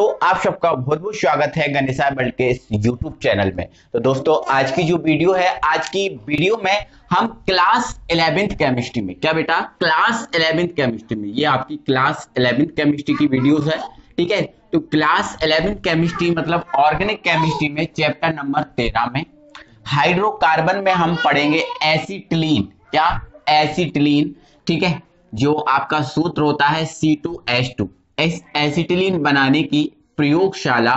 तो आप सबका बहुत बहुत स्वागत है गणेशा बल्ट के इस यूट्यूब चैनल में तो दोस्तों आज की जो वीडियो है आज की वीडियो में हम क्लास इलेवेंथ केमिस्ट्री में क्या बेटा क्लास इलेवेंथ केमिस्ट्री में ये आपकी क्लास इलेवेंथ केमिस्ट्री की वीडियोस है ठीक है तो क्लास इलेवेंथ केमिस्ट्री मतलब ऑर्गेनिक केमिस्ट्री में चैप्टर नंबर तेरह में हाइड्रोकार्बन में हम पढ़ेंगे एसिटलीन क्या एसिटलीन ठीक है जो आपका सूत्र होता है C two S two acetylene बनाने की प्रयोगशाला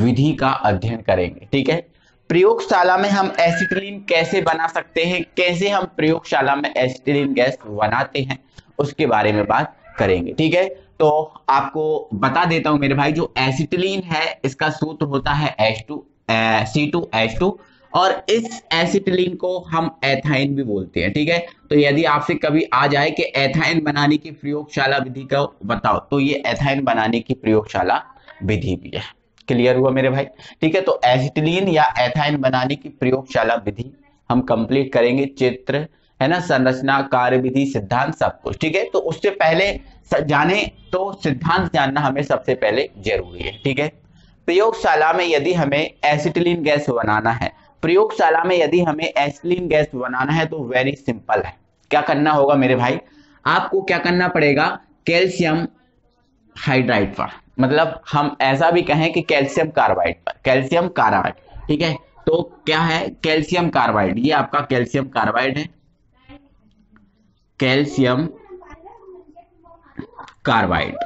विधि का अध्ययन करेंगे ठीक है प्रयोगशाला में हम एसिटिलीन कैसे बना सकते हैं कैसे हम प्रयोगशाला में एसिटिलीन गैस बनाते हैं उसके बारे में बात करेंगे ठीक है तो आपको बता देता हूं मेरे भाई जो एसिटिलीन है इसका सूत्र होता है H two C two H two और इस एसिटिलीन को हम एथाइन भी बोलते हैं ठीक है तो यदि आपसे कभी आ जाए कि एथाइन बनाने की प्रयोगशाला विधि का बताओ तो ये एथाइन बनाने की प्रयोगशाला विधि भी है क्लियर हुआ मेरे भाई ठीक है तो एसिटिलीन या एथाइन बनाने की प्रयोगशाला विधि हम कंप्लीट करेंगे चित्र है ना संरचना कार्य विधि सिद्धांत सब कुछ ठीक है तो उससे पहले जाने तो सिद्धांत जानना हमें सबसे पहले जरूरी है ठीक है प्रयोगशाला में यदि हमें एसिटिलीन गैस बनाना है प्रयोगशाला में यदि हमें एसलिन गैस बनाना है तो वेरी सिंपल है क्या करना होगा मेरे भाई आपको क्या करना पड़ेगा कैल्शियम हाइड्राइड पर मतलब हम ऐसा भी कहें कि कैल्शियम कार्बाइड पर कैल्शियम कार्बाइड ठीक है तो क्या है कैल्शियम कार्बाइड ये आपका कैल्शियम कार्बाइड है कैल्शियम कार्बाइड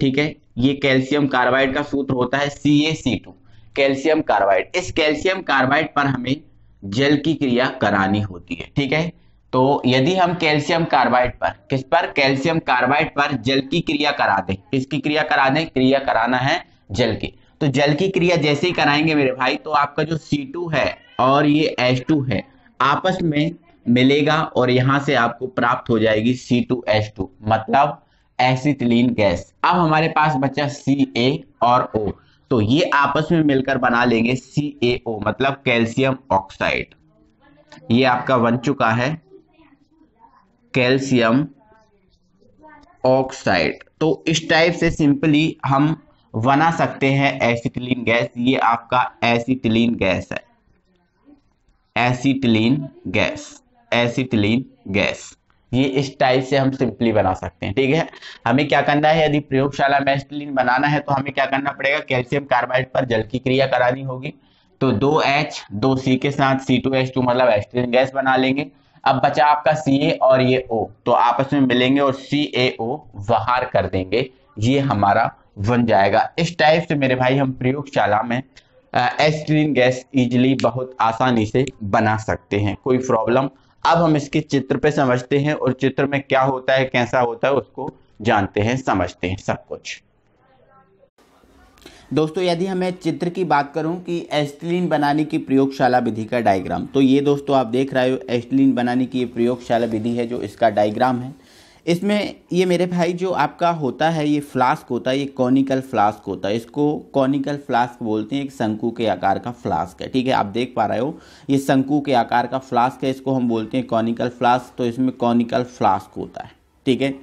ठीक है ये कैल्शियम कार्बाइड का सूत्र होता है C A C two calcium carbide इस कैल्शियम कार्बाइड पर हमें जल की क्रिया करानी होती है ठीक है तो यदि हम कैल्शियम कार्बाइड पर किस पर कैल्शियम कार्बाइड पर जल की क्रिया करा दें किसकी क्रिया करा दें क्रिया कराना है जल की तो जल की क्रिया जैसे ही कराएंगे मेरे भाई तो आपका जो C2 है और ये H2 है आपस में मिलेगा और यहां से आपको प्राप्त हो जाएगी C2H2 मतलब एसिटिलीन गैस अब हमारे पास बचा सी ए और ओ तो ये आपस में मिलकर बना लेंगे CaO मतलब कैल्शियम ऑक्साइड ये आपका बन चुका है कैल्शियम ऑक्साइड तो इस टाइप से सिंपली हम बना सकते हैं एसिटिलीन गैस ये आपका एसिटिलीन गैस है एसिटिलीन गैस एसिटिलीन गैस ये इस टाइप से हम सिंपली बना सकते हैं ठीक है हमें क्या करना है यदि प्रयोगशाला में बनाना है तो हमें क्या करना पड़ेगा कैल्शियम कार्बाइड पर जल की क्रिया करानी होगी तो दो एच दो सी के साथ सी टू एच टू मतलब एस्टिलीन गैस बना लेंगे अब बचा आपका सी ए और ये ओ तो आपस में मिलेंगे और सी ए ओ बाहर कर देंगे ये हमारा बन जाएगा इस टाइप से मेरे भाई हम प्रयोगशाला में एस्टिलीन गैस इजिली बहुत आसानी से बना सकते हैं कोई प्रॉब्लम अब हम इसके चित्र पे समझते हैं और चित्र में क्या होता है कैसा होता है उसको जानते हैं समझते हैं सब कुछ दोस्तों यदि हमें चित्र की बात करूं कि एस्टलिन बनाने की प्रयोगशाला विधि का डायग्राम तो ये दोस्तों आप देख रहे हो एस्टलिन बनाने की प्रयोगशाला विधि है जो इसका डायग्राम है इसमें ये मेरे भाई जो आपका होता है ये फ्लास्क होता है ये कॉनिकल फ्लास्क होता है इसको कॉनिकल फ्लास्क बोलते हैं एक शंकु के आकार का फ्लास्क है ठीक है आप देख पा रहे हो ये शंकु के आकार का फ्लास्क है इसको हम बोलते हैं कॉनिकल फ्लास्क तो इसमें कॉनिकल फ्लास्क होता है ठीक है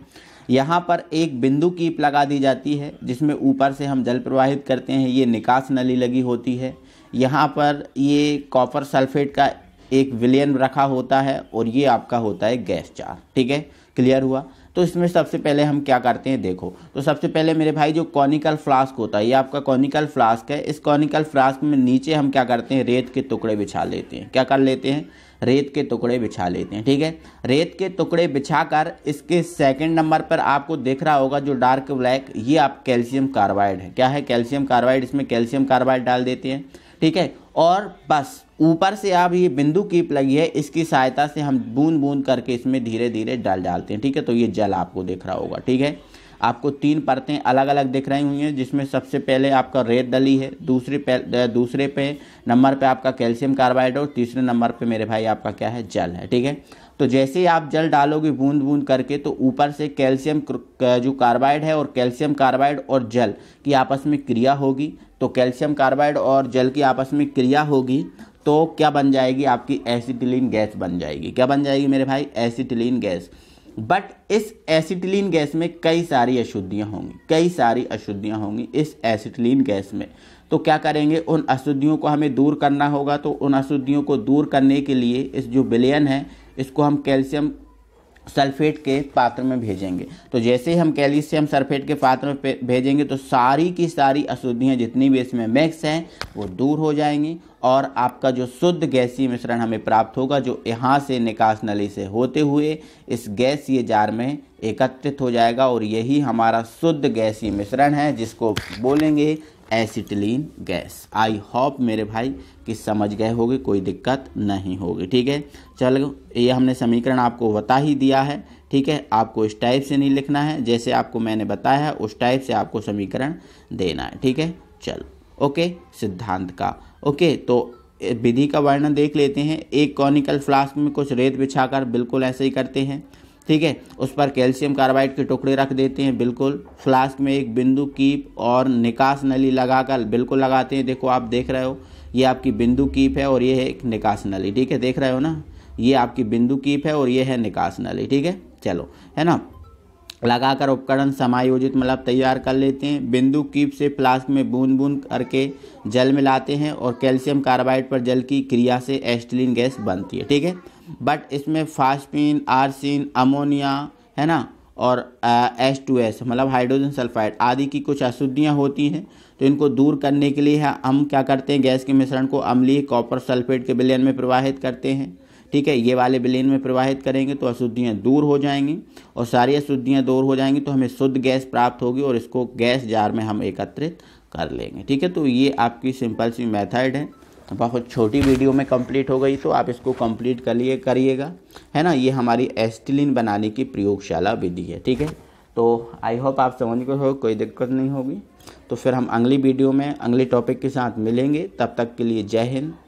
यहाँ पर एक बिंदु कीप लगा दी जाती है जिसमें ऊपर से हम जल प्रवाहित करते हैं ये निकास नली लगी होती है यहाँ पर ये कॉपर सल्फेट का एक विलियन रखा होता है और ये आपका होता है गैस चार ठीक है क्लियर हुआ तो इसमें सबसे पहले हम क्या करते हैं देखो तो सबसे पहले मेरे भाई जो कॉनिकल फ्लास्क होता है ये आपका कॉनिकल फ्लास्क है इस कॉनिकल फ्लास्क में नीचे हम क्या करते हैं रेत के टुकड़े बिछा लेते हैं क्या कर लेते हैं रेत के टुकड़े बिछा लेते हैं ठीक है रेत के टुकड़े बिछा कर इसके सेकंड नंबर पर आपको देख रहा होगा जो डार्क ब्लैक ये आप कैल्शियम कार्बाइड है क्या है कैल्शियम कार्बाइड इसमें कैल्शियम कार्बाइड डाल देते हैं ठीक है और बस ऊपर से आप ये बिंदु कीप लगी है इसकी सहायता से हम बूंद बूंद करके इसमें धीरे धीरे डाल डालते हैं ठीक है तो ये जल आपको दिख रहा होगा ठीक है आपको तीन परतें अलग अलग दिख रही हुई हैं जिसमें सबसे पहले आपका रेत डली है दूसरे पे, दूसरे पे नंबर पे आपका कैल्शियम कार्बाइड और तीसरे नंबर पे मेरे भाई आपका क्या है जल है ठीक है तो जैसे ही आप जल डालोगे बूंद बूंद करके तो ऊपर से कैल्शियम जो कार्बाइड है और कैल्शियम कार्बाइड और जल की आपस में क्रिया होगी तो कैल्शियम कार्बाइड और जल की आपस में क्रिया होगी तो क्या बन जाएगी आपकी एसिटिलीन गैस बन जाएगी क्या बन जाएगी मेरे भाई एसिटिलीन गैस बट इस एसिटिलीन गैस में कई सारी अशुद्धियाँ होंगी कई सारी अशुद्धियाँ होंगी इस एसिटिलीन गैस में तो क्या करेंगे उन अशुद्धियों को हमें दूर करना होगा तो उन अशुद्धियों को दूर करने के लिए इस जो बिलियन है इसको हम कैल्शियम सल्फेट के पात्र में भेजेंगे तो जैसे ही हम कैल्शियम सल्फेट के पात्र में भेजेंगे तो सारी की सारी अशुद्धियाँ जितनी भी इसमें मैक्स हैं वो दूर हो जाएंगी और आपका जो शुद्ध गैसीय मिश्रण हमें प्राप्त होगा जो यहाँ से निकास नली से होते हुए इस गैसीय जार में एकत्रित हो जाएगा और यही हमारा शुद्ध गैसीय मिश्रण है जिसको बोलेंगे एसिटिलीन गैस आई होप मेरे भाई कि समझ गए होगे कोई दिक्कत नहीं होगी ठीक है चलो ये हमने समीकरण आपको बता ही दिया है ठीक है आपको इस टाइप से नहीं लिखना है जैसे आपको मैंने बताया है उस टाइप से आपको समीकरण देना है ठीक है चलो ओके सिद्धांत का ओके तो विधि का वर्णन देख लेते हैं एक कॉनिकल फ्लास्क में कुछ रेत बिछाकर बिल्कुल ऐसे ही करते हैं ठीक है उस पर कैल्शियम कार्बाइड के टुकड़े रख देते हैं बिल्कुल फ्लास्क में एक बिंदु कीप और निकास नली लगाकर बिल्कुल लगाते हैं देखो आप देख रहे हो ये आपकी बिंदु कीप है और ये है एक निकास नली ठीक है देख रहे हो ना ये आपकी बिंदु कीप है और ये है निकास नली ठीक है चलो है ना लगाकर उपकरण समायोजित मतलब तैयार कर लेते हैं बिंदु कीप से फ्लास्क में बूंद बूंद करके जल मिलाते हैं और कैल्शियम कार्बाइड पर जल की क्रिया से एस्टिलीन गैस बनती है ठीक है बट इसमें फास्पिन आरसिन अमोनिया है ना और एस टू एस मतलब हाइड्रोजन सल्फाइड आदि की कुछ अशुद्धियाँ होती हैं तो इनको दूर करने के लिए हम क्या करते हैं गैस के मिश्रण को अम्लीय कॉपर सल्फेट के बिलियन में प्रवाहित करते हैं ठीक है ये वाले विलीन में प्रवाहित करेंगे तो अशुद्धियाँ दूर हो जाएंगी और सारी अशुद्धियाँ दूर हो जाएंगी तो हमें शुद्ध गैस प्राप्त होगी और इसको गैस जार में हम एकत्रित कर लेंगे ठीक है तो ये आपकी सिंपल सी मेथड है बहुत छोटी वीडियो में कंप्लीट हो गई तो आप इसको कंप्लीट लिए करिएगा है ना ये हमारी एस्टिलिन बनाने की प्रयोगशाला विधि है ठीक है तो आई होप आप समझ गए हो कोई दिक्कत नहीं होगी तो फिर हम अगली वीडियो में अगले टॉपिक के साथ मिलेंगे तब तक के लिए जय हिंद